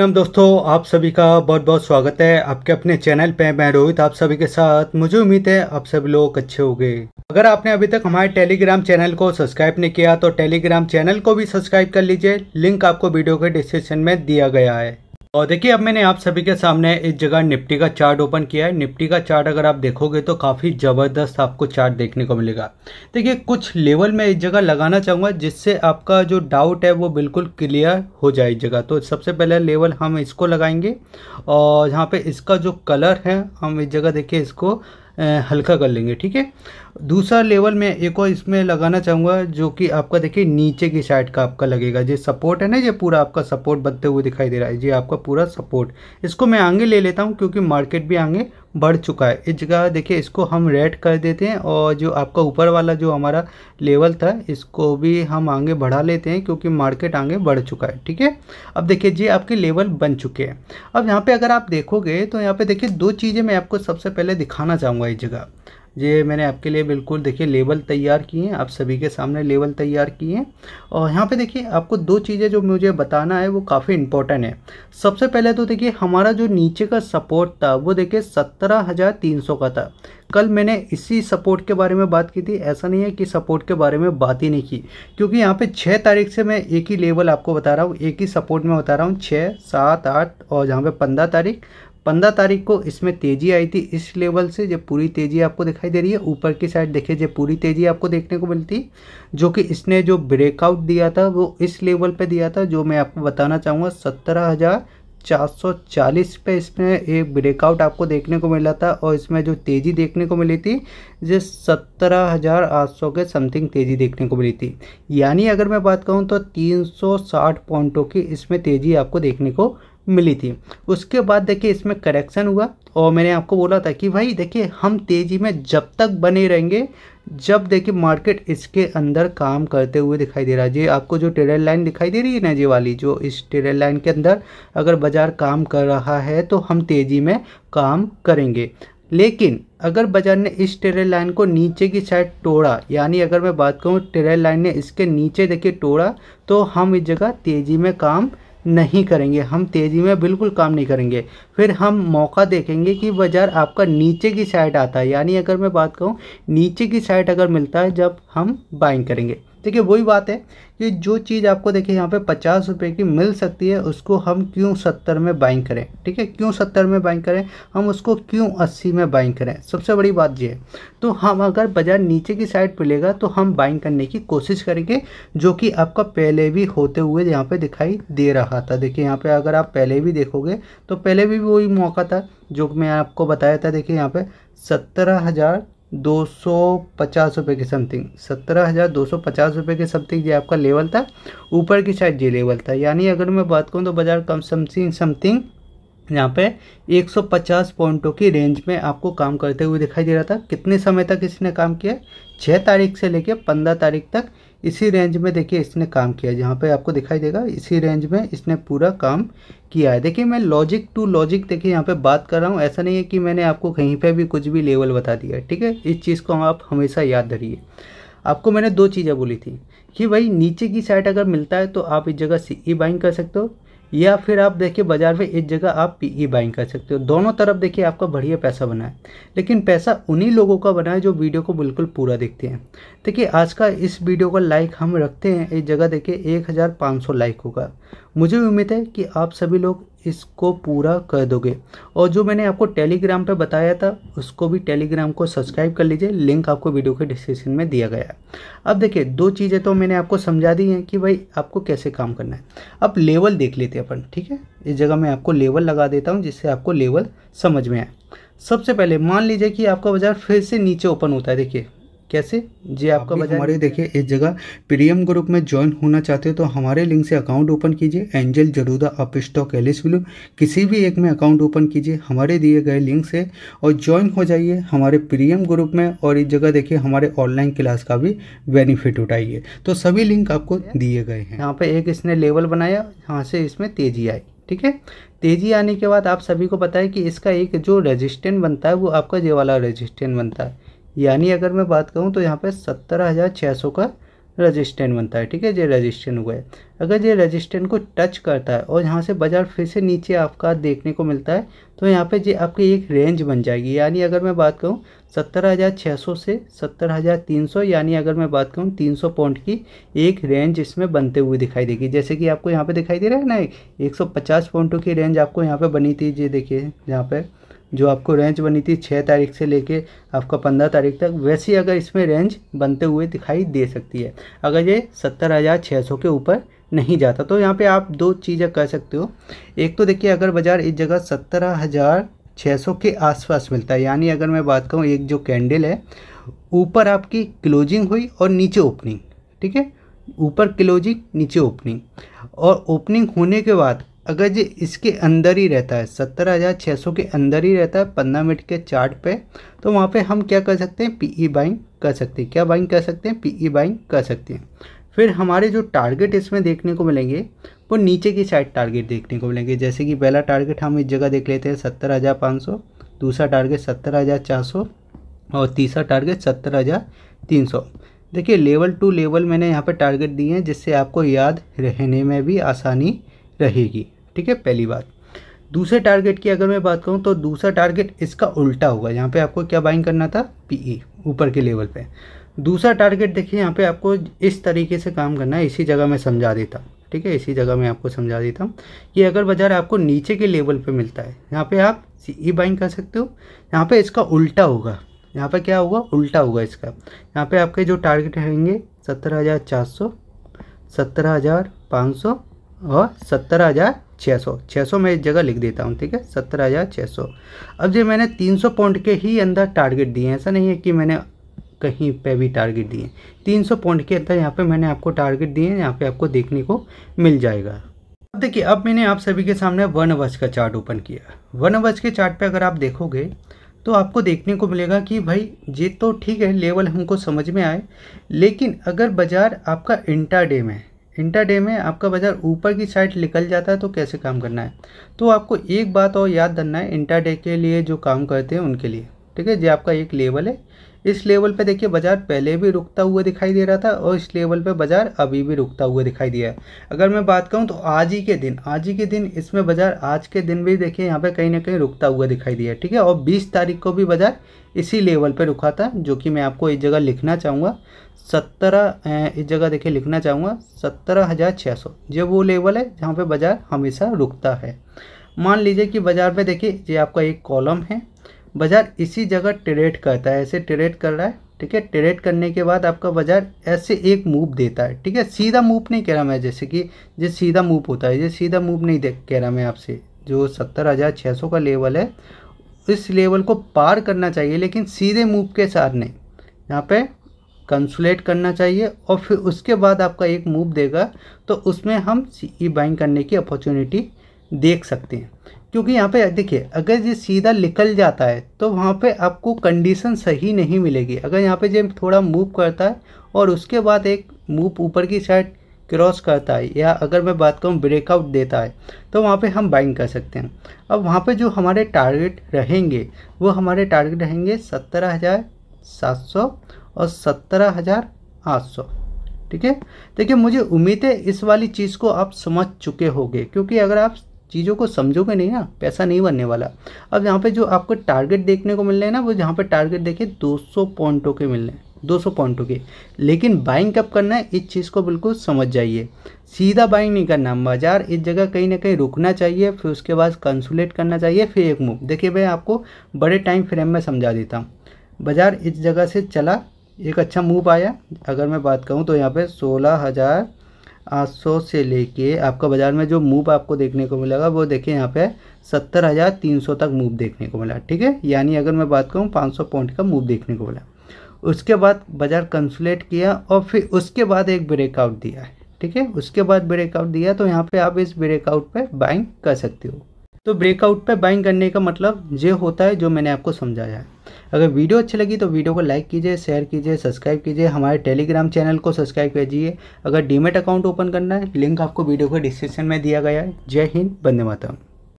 हम दोस्तों आप सभी का बहुत बहुत स्वागत है आपके अपने चैनल पे मैं रोहित आप सभी के साथ मुझे उम्मीद है आप सभी लोग अच्छे हो गए अगर आपने अभी तक हमारे टेलीग्राम चैनल को सब्सक्राइब नहीं किया तो टेलीग्राम चैनल को भी सब्सक्राइब कर लीजिए लिंक आपको वीडियो के डिस्क्रिप्शन में दिया गया है और देखिए अब मैंने आप सभी के सामने इस जगह निफ्टी का चार्ट ओपन किया है निफ्टी का चार्ट अगर आप देखोगे तो काफ़ी ज़बरदस्त आपको चार्ट देखने को मिलेगा देखिए कुछ लेवल मैं इस जगह लगाना चाहूँगा जिससे आपका जो डाउट है वो बिल्कुल क्लियर हो जाए इस जगह तो सबसे पहले लेवल हम इसको लगाएंगे और यहाँ पर इसका जो कलर है हम इस जगह देखिए इसको हल्का कर लेंगे ठीक है दूसरा लेवल मैं एक और इसमें लगाना चाहूँगा जो कि आपका देखिए नीचे की साइड का आपका लगेगा जो सपोर्ट है ना ये पूरा आपका सपोर्ट बनते हुए दिखाई दे रहा है ये आपका पूरा सपोर्ट इसको मैं आगे ले लेता हूँ क्योंकि मार्केट भी आगे बढ़ चुका है इस जगह देखिए इसको हम रेड कर देते हैं और जो आपका ऊपर वाला जो हमारा लेवल था इसको भी हम आगे बढ़ा लेते हैं क्योंकि मार्केट आगे बढ़ चुका है ठीक है अब देखिए जी आपके लेवल बन चुके हैं अब यहाँ पर अगर आप देखोगे तो यहाँ पर देखिए दो चीज़ें मैं आपको सबसे पहले दिखाना चाहूँगा इस जगह ये मैंने आपके लिए बिल्कुल देखिए लेवल तैयार किए हैं आप सभी के सामने लेवल तैयार किए हैं और यहाँ पे देखिए आपको दो चीज़ें जो मुझे बताना है वो काफ़ी इंपॉर्टेंट है सबसे पहले तो देखिए हमारा जो नीचे का सपोर्ट था वो देखिए सत्रह हज़ार तीन सौ का था कल मैंने इसी सपोर्ट के बारे में बात की थी ऐसा नहीं है कि सपोर्ट के बारे में बात ही नहीं की क्योंकि यहाँ पे छः तारीख से मैं एक ही लेवल आपको बता रहा हूँ एक ही सपोर्ट में बता रहा हूँ छः सात आठ और जहाँ पे पंद्रह तारीख पंद्रह तारीख को इसमें तेज़ी आई थी इस लेवल से जब पूरी तेज़ी आपको दिखाई दे रही है ऊपर की साइड देखिए जब पूरी तेज़ी आपको देखने को मिलती जो कि इसने जो ब्रेकआउट दिया था वो इस लेवल पे दिया था जो मैं आपको बताना चाहूँगा सत्रह हज़ार चार सौ चालीस पे इसमें एक ब्रेकआउट आपको देखने को मिला था और इसमें जो तेज़ी देखने को मिली थी जो सत्रह हज़ार आठ सौ के समथिंग तेज़ी देखने को मिली थी यानी अगर मैं बात करूँ तो तीन सौ साठ पॉइंटों की इसमें तेज़ी आपको देखने को मिली थी उसके बाद देखिए इसमें करेक्शन हुआ और मैंने आपको बोला था कि भाई देखिए हम तेज़ी में जब तक बने रहेंगे जब देखिए मार्केट इसके अंदर काम करते हुए दिखाई दे रहा है जी आपको जो ट्रेडर लाइन दिखाई दे रही है ना जी वाली जो इस ट्रेडर लाइन के अंदर अगर बाज़ार काम कर रहा है तो हम तेज़ी में काम करेंगे लेकिन अगर बाजार ने इस टेरर लाइन को नीचे की साइड तोड़ा यानी अगर मैं बात करूँ टेरर लाइन ने इसके नीचे देखिए तोड़ा तो हम इस जगह तेज़ी में काम नहीं करेंगे हम तेज़ी में बिल्कुल काम नहीं करेंगे फिर हम मौका देखेंगे कि बाज़ार आपका नीचे की साइड आता है यानी अगर मैं बात कहूँ नीचे की साइड अगर मिलता है जब हम बाइंग करेंगे देखिए वही बात है कि जो चीज़ आपको देखिए यहाँ पे पचास रुपये की मिल सकती है उसको हम क्यों सत्तर में बाइंग करें ठीक है क्यों सत्तर में बाइंग करें हम उसको क्यों अस्सी में बाइंग करें सबसे बड़ी बात ये है तो हम अगर बाज़ार नीचे की साइड लेगा तो हम बाइंग करने की कोशिश करेंगे जो कि आपका पहले भी होते हुए यहाँ पर दिखाई दे रहा था देखिए यहाँ पर अगर आप पहले भी देखोगे तो पहले भी वही मौका था जो मैं आपको बताया था देखिए यहाँ पर सत्रह हज़ार दो सौ पचास रुपये के समथिंग सत्रह हज़ार दो सौ पचास रुपये के समथिंग ये आपका लेवल था ऊपर की साइड ये लेवल था यानी अगर मैं बात करूँ तो बाज़ार कम समथिंग समथिंग यहाँ पे 150 पॉइंटों की रेंज में आपको काम करते हुए दिखाई दे रहा था कितने समय तक इसने काम किया 6 तारीख से लेकर 15 तारीख तक इसी रेंज में देखिए इसने काम किया जहाँ पे आपको दिखाई देगा इसी रेंज में इसने पूरा काम किया है देखिए मैं लॉजिक टू लॉजिक देखिए यहाँ पे बात कर रहा हूँ ऐसा नहीं है कि मैंने आपको कहीं पे भी कुछ भी लेवल बता दिया है ठीक है इस चीज़ को आप हमेशा याद धरिए आपको मैंने दो चीज़ें बोली थी कि भाई नीचे की साइड अगर मिलता है तो आप इस जगह ई बाइंग e कर सकते हो या फिर आप देखिए बाज़ार में एक जगह आप पीई बाइंग कर सकते हो दोनों तरफ देखिए आपका बढ़िया पैसा बना है लेकिन पैसा उन्हीं लोगों का बना है जो वीडियो को बिल्कुल पूरा देखते हैं देखिए आज का इस वीडियो का लाइक हम रखते हैं एक जगह देखिए एक लाइक होगा मुझे उम्मीद है कि आप सभी लोग इसको पूरा कर दोगे और जो मैंने आपको टेलीग्राम पे बताया था उसको भी टेलीग्राम को सब्सक्राइब कर लीजिए लिंक आपको वीडियो के डिस्क्रिप्शन में दिया गया है अब देखिए दो चीज़ें तो मैंने आपको समझा दी हैं कि भाई आपको कैसे काम करना है अब लेवल देख लेते हैं अपन ठीक है इस जगह मैं आपको लेवल लगा देता हूँ जिससे आपको लेवल समझ में आए सबसे पहले मान लीजिए कि आपका बाज़ार फिर से नीचे ओपन होता है देखिए कैसे जी आपका आप हमारे देखिए इस जगह प्रीमियम ग्रुप में ज्वाइन होना चाहते हो तो हमारे लिंक से अकाउंट ओपन कीजिए एंजल जरूदा अप स्टॉक एलिस विलू किसी भी एक में अकाउंट ओपन कीजिए हमारे दिए गए लिंक से और ज्वाइन हो जाइए हमारे प्रीमियम ग्रुप में और इस जगह देखिए हमारे ऑनलाइन क्लास का भी बेनिफिट उठाइए तो सभी लिंक आपको दिए गए हैं यहाँ पर एक इसने लेवल बनाया यहाँ से इसमें तेजी आई ठीक है तेज़ी आने के बाद आप सभी को पता है कि इसका एक जो रेजिस्टेंट बनता है वो आपका ये वाला रेजिस्टेंट बनता है यानी अगर मैं बात करूँ तो यहाँ पर सत्तर हज़ार छः सौ का रजिस्टेंट बनता है ठीक है जो रजिस्टेंट हुआ है अगर ये रजिस्टेंट को टच करता है और यहाँ से बाज़ार फिर से नीचे आपका देखने को मिलता है तो यहाँ पे ये आपकी एक रेंज बन जाएगी यानी अगर मैं बात करूँ सत्तर हज़ार छः सौ से सत्तर हज़ार तीन सौ यानी अगर मैं बात करूँ तीन सौ पॉइंट की एक रेंज इसमें बनते हुए दिखाई देगी जैसे कि आपको यहाँ पर दिखाई दे रहा है ना एक सौ पचास पॉइंटों की रेंज आपको यहाँ पर बनी थी ये देखिए यहाँ पर जो आपको रेंज बनी थी छः तारीख से लेके आपका पंद्रह तारीख तक वैसी अगर इसमें रेंज बनते हुए दिखाई दे सकती है अगर ये सत्तर हज़ार छः सौ के ऊपर नहीं जाता तो यहाँ पे आप दो चीज़ें कर सकते हो एक तो देखिए अगर बाज़ार इस जगह सत्तर हज़ार छः सौ के आसपास मिलता है यानी अगर मैं बात करूँ एक जो कैंडल है ऊपर आपकी क्लोजिंग हुई और नीचे ओपनिंग ठीक है ऊपर क्लोजिंग नीचे ओपनिंग और ओपनिंग होने के बाद अगर जी इसके अंदर ही रहता है सत्तर हज़ार छः सौ के अंदर ही रहता है पंद्रह मिनट के चार्ट पे तो वहाँ पे हम क्या कर सकते हैं पीई बाइंग e कर सकते हैं क्या बाइंग कर सकते हैं पीई बाइंग e कर सकते हैं फिर हमारे जो टारगेट इसमें देखने को मिलेंगे वो नीचे की साइड टारगेट देखने को मिलेंगे जैसे कि पहला टारगेट हम इस जगह देख लेते हैं सत्तर हज़ार पाँच सौ दूसरा टारगेट सत्तर हज़ार चार सौ और तीसरा टारगेट सत्तर हज़ार तीन सौ देखिए लेवल टू लेवल मैंने यहाँ पर टारगेट दिए हैं जिससे आपको याद रहने में भी आसानी रहेगी ठीक है पहली बात दूसरे टारगेट की अगर मैं बात करूँ तो दूसरा टारगेट इसका उल्टा होगा यहाँ पे आपको क्या बाइंग करना था पीई e, ऊपर के लेवल पे दूसरा टारगेट देखिए यहाँ पे आपको इस तरीके से काम करना है इसी जगह मैं समझा देता हूँ ठीक है इसी जगह मैं आपको समझा देता हूँ कि अगर बाज़ार आपको नीचे के लेवल पे मिलता है यहाँ पे आप ई बाइंग e कर सकते हो यहाँ पे इसका उल्टा होगा यहाँ पे क्या होगा उल्टा होगा इसका यहाँ पे आपके जो टारगेट रहेंगे सत्तर हज़ार चार सौ सत्तर हज़ार पाँच सौ और सत्तर हज़ार छः सौ छः सौ मैं एक जगह लिख देता हूँ ठीक है सत्तर हज़ार छः सौ अब जी मैंने तीन सौ पॉइंट के ही अंदर टारगेट दिए हैं ऐसा नहीं है कि मैंने कहीं पे भी टारगेट दिए तीन सौ पॉइंट के अंदर यहाँ पे मैंने आपको टारगेट दिए हैं यहाँ पे आपको देखने को मिल जाएगा अब देखिए अब मैंने आप सभी के सामने वन वर्ष का चार्ट ओपन किया वन वर्ष के चार्ट अगर आप देखोगे तो आपको देखने को मिलेगा कि भाई ये तो ठीक है लेवल हमको समझ में आए लेकिन अगर बाज़ार आपका इंटर डे में इंटरडे में आपका बाज़ार ऊपर की साइड निकल जाता है तो कैसे काम करना है तो आपको एक बात और याद करना है इंटरडे के लिए जो काम करते हैं उनके लिए ठीक है ये आपका एक लेवल है इस लेवल पे देखिए बाजार पहले भी रुकता हुआ दिखाई दे रहा था और इस लेवल पे बाजार अभी भी रुकता हुआ दिखाई दिया है अगर मैं बात करूँ तो आज ही के दिन आज ही के दिन इसमें बाजार आज के दिन भी देखिए यहाँ पे कहीं ना कहीं रुकता हुआ दिखाई दिया है ठीक है और बीस तारीख को भी बाजार इसी लेवल पर रुका था जो कि मैं आपको इस जगह लिखना चाहूँगा सत्रह इस जगह देखिए लिखना चाहूँगा सत्रह हज़ार छः सौ ये वो लेवल है जहाँ पर बाजार हमेशा रुकता है मान लीजिए कि बाजार पर देखिए ये आपका एक कॉलम है बाज़ार इसी जगह ट्रेड करता है ऐसे ट्रेड कर रहा है ठीक है ट्रेड करने के बाद आपका बाज़ार ऐसे एक मूव देता है ठीक है सीधा मूव नहीं कह रहा मैं जैसे कि जो सीधा मूव होता है ये सीधा मूव नहीं दे कह रहा मैं आपसे जो सत्तर हज़ार छः सौ का लेवल है इस लेवल को पार करना चाहिए लेकिन सीधे मूव के साथ नहीं यहाँ पे कंसुलेट करना चाहिए और फिर उसके बाद आपका एक मूव देगा तो उसमें हम ई बाइंग e करने की अपॉर्चुनिटी देख सकते हैं क्योंकि यहाँ पे देखिए अगर ये सीधा निकल जाता है तो वहाँ पे आपको कंडीशन सही नहीं मिलेगी अगर यहाँ पे जो थोड़ा मूव करता है और उसके बाद एक मूव ऊपर की साइड क्रॉस करता है या अगर मैं बात करूँ ब्रेकआउट देता है तो वहाँ पे हम बाइंग कर सकते हैं अब वहाँ पे जो हमारे टारगेट रहेंगे वो हमारे टारगेट रहेंगे सत्रह हज़ार सात सौ और सत्रह हज़ार आठ सौ ठीक है देखिए मुझे उम्मीद है इस वाली चीज़ को आप समझ चुके होंगे क्योंकि अगर आप चीज़ों को समझोगे नहीं ना पैसा नहीं बनने वाला अब यहाँ पे जो आपको टारगेट देखने को मिल रहे हैं ना वो जहाँ पे टारगेट देखिए 200 पॉइंटों के मिल रहे हैं 200 पॉइंटों के लेकिन बाइंग कब करना है इस चीज़ को बिल्कुल समझ जाइए सीधा बाइंग नहीं करना बाजार इस जगह कहीं ना कहीं रुकना चाहिए फिर उसके बाद कंसुलेट करना चाहिए फिर एक मूव देखिए भाई आपको बड़े टाइम फ्रेम में समझा देता हूँ बाजार इस जगह से चला एक अच्छा मूव आया अगर मैं बात करूँ तो यहाँ पर सोलह हज़ार सौ से लेके आपका बाज़ार में जो मूव आपको देखने को मिलेगा वो देखिए यहाँ पे सत्तर हज़ार तीन सौ तक मूव देखने को मिला ठीक है यानी अगर मैं बात करूँ पाँच सौ पॉइंट का मूव देखने को मिला उसके बाद बाज़ार कंसुलेट किया और फिर उसके बाद एक ब्रेकआउट दिया है ठीक है उसके बाद ब्रेकआउट दिया तो यहाँ पे आप इस ब्रेकआउट पर बाइंग कर सकते हो तो ब्रेकआउट पर बाइंग करने का मतलब ये होता है जो मैंने आपको समझाया है अगर वीडियो अच्छी लगी तो वीडियो को लाइक कीजिए शेयर कीजिए सब्सक्राइब कीजिए हमारे टेलीग्राम चैनल को सब्सक्राइब कीजिए अगर डीमेट अकाउंट ओपन करना है लिंक आपको वीडियो को डिस्क्रिप्शन में दिया गया है जय हिंद बंदे माता